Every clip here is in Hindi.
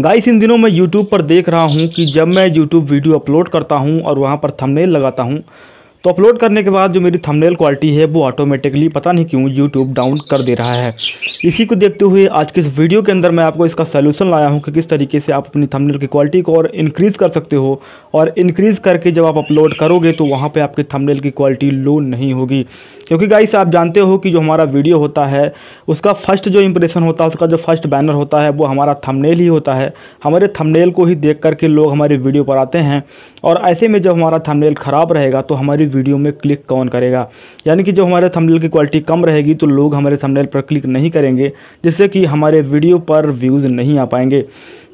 गाइस इन दिनों मैं यूट्यूब पर देख रहा हूँ कि जब मैं यूट्यूब वीडियो अपलोड करता हूँ और वहाँ पर थंबनेल लगाता हूँ तो अपलोड करने के बाद जो मेरी थंबनेल क्वालिटी है वो ऑटोमेटिकली पता नहीं क्यों यूट्यूब डाउन कर दे रहा है इसी को देखते हुए आज के इस वीडियो के अंदर मैं आपको इसका सोल्यूशन लाया हूँ कि किस तरीके से आप अपनी थंबनेल की क्वालिटी को और इनक्रीज़ कर सकते हो और इनक्रीज़ करके जब आप अपलोड करोगे तो वहाँ पर आपके थमनेल की क्वालिटी लो नहीं होगी क्योंकि गाइस आप जानते हो कि जो हमारा वीडियो होता है उसका फर्स्ट जो इंप्रेशन होता है उसका जो फर्स्ट बैनर होता है वो हमारा थंबनेल ही होता है हमारे थंबनेल को ही देख करके लोग हमारी वीडियो पर आते हैं और ऐसे में जब हमारा थंबनेल ख़राब रहेगा तो हमारी वीडियो में क्लिक कौन करेगा यानी कि जब हमारे थंबनेल की क्वालिटी कम रहेगी तो लोग हमारे थंबनेल पर क्लिक नहीं करेंगे करेंगे जिससे कि हमारे वीडियो पर व्यूज़ नहीं आ पाएंगे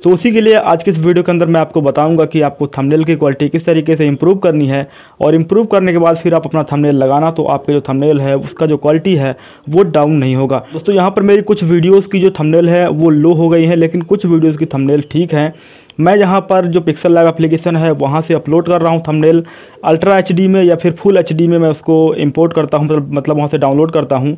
तो उसी के लिए आज के इस वीडियो के अंदर मैं आपको बताऊंगा कि आपको थंबनेल की क्वालिटी किस तरीके से इम्प्रूव करनी है और इम्प्रूव करने के बाद फिर आप अपना थंबनेल लगाना तो आपके जो थंबनेल है उसका जो क्वालिटी है वो डाउन नहीं होगा दोस्तों यहाँ पर मेरी कुछ वीडियोस की जो थंबनेल है वो लो हो गई है लेकिन कुछ वीडियोज की थमनेल ठीक है मैं यहाँ पर जो पिक्सल लैब अप्लीकेशन है वहाँ से अपलोड कर रहा हूँ थमनेल अल्ट्रा एच में या फिर फुल एच में मैं उसको इम्पोर्ट करता हूँ मतलब, मतलब वहाँ से डाउनलोड करता हूँ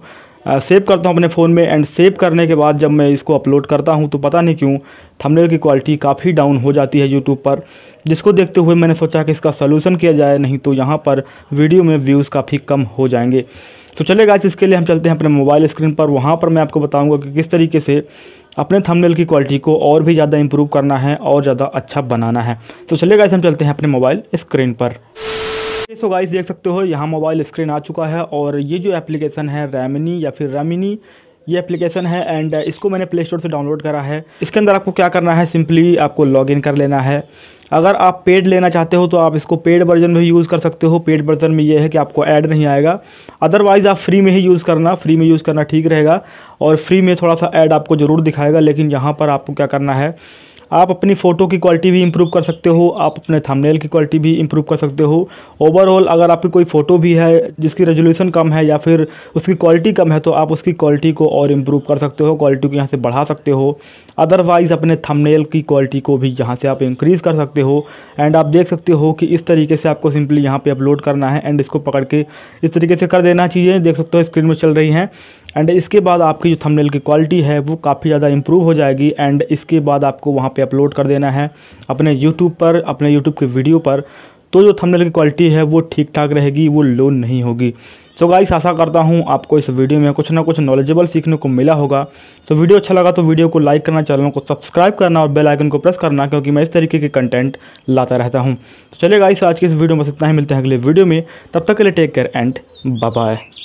सेव करता हूँ अपने फ़ोन में एंड सेव करने के बाद जब मैं इसको अपलोड करता हूँ तो पता नहीं क्यों थंबनेल की क्वालिटी काफ़ी डाउन हो जाती है यूट्यूब पर जिसको देखते हुए मैंने सोचा कि इसका सोल्यूशन किया जाए नहीं तो यहाँ पर वीडियो में व्यूज़ काफ़ी कम हो जाएंगे तो चलेगा इसके लिए हम चलते हैं अपने मोबाइल स्क्रीन पर वहाँ पर मैं आपको बताऊँगा कि किस तरीके से अपने थंबनेल की क्वालिटी को और भी ज़्यादा इम्प्रूव करना है और ज़्यादा अच्छा बनाना है तो चलेगा हम चलते हैं अपने मोबाइल स्क्रीन पर सो गाइस देख सकते हो यहाँ मोबाइल स्क्रीन आ चुका है और ये जो एप्लीकेशन है रेमिनी या फिर रेमिनी ये एप्लीकेशन है एंड uh, इसको मैंने प्ले स्टोर से डाउनलोड करा है इसके अंदर आपको क्या करना है सिंपली आपको लॉगिन कर लेना है अगर आप पेड लेना चाहते हो तो आप इसको पेड वर्जन में यूज़ कर सकते हो पेड वर्जन में ये है कि आपको ऐड नहीं आएगा अदरवाइज़ आप फ्री में ही यूज़ करना फ्री में यूज़ करना ठीक रहेगा और फ्री में थोड़ा सा ऐड आपको ज़रूर दिखाएगा लेकिन यहाँ पर आपको क्या करना है आप अपनी फ़ोटो की क्वालिटी भी इम्प्रूव कर सकते हो आप अपने थंबनेल की क्वालिटी भी इंप्रूव कर सकते हो ओवरऑल अगर आपकी कोई फ़ोटो भी है जिसकी रेजोल्यूशन कम है या फिर उसकी क्वालिटी कम है तो आप उसकी क्वालिटी को और इम्प्रूव कर सकते हो क्वालिटी को यहाँ से बढ़ा सकते हो अदरवाइज़ अपने थमनेल की क्वालिटी को भी यहाँ से आप इंक्रीज़ कर सकते हो एंड आप देख सकते हो कि इस तरीके से आपको सिंपली यहाँ पर अपलोड करना है एंड इसको पकड़ के इस तरीके से कर देना चाहिए देख सकते हो स्क्रीन में चल रही हैं एंड इसके बाद आपकी जो थंबनेल की क्वालिटी है वो काफ़ी ज़्यादा इंप्रूव हो जाएगी एंड इसके बाद आपको वहाँ पर पे अपलोड कर देना है अपने यूट्यूब पर अपने यूट्यूब के वीडियो पर तो जो थंबनेल की क्वालिटी है वो ठीक ठाक रहेगी वो लो नहीं होगी सो गाइस आशा करता हूँ आपको इस वीडियो में कुछ ना कुछ नॉलेजेबल सीखने को मिला होगा सो वीडियो अच्छा लगा तो वीडियो को लाइक करना चैनल को सब्सक्राइब करना और बेल आइकन को प्रेस करना क्योंकि मैं इस तरीके के कंटेंट लाता रहता हूँ तो चलिए गाइस आज के इस वीडियो में बस इतना ही मिलते हैं अगले वीडियो में तब तक के लिए टेक केयर एंड बाय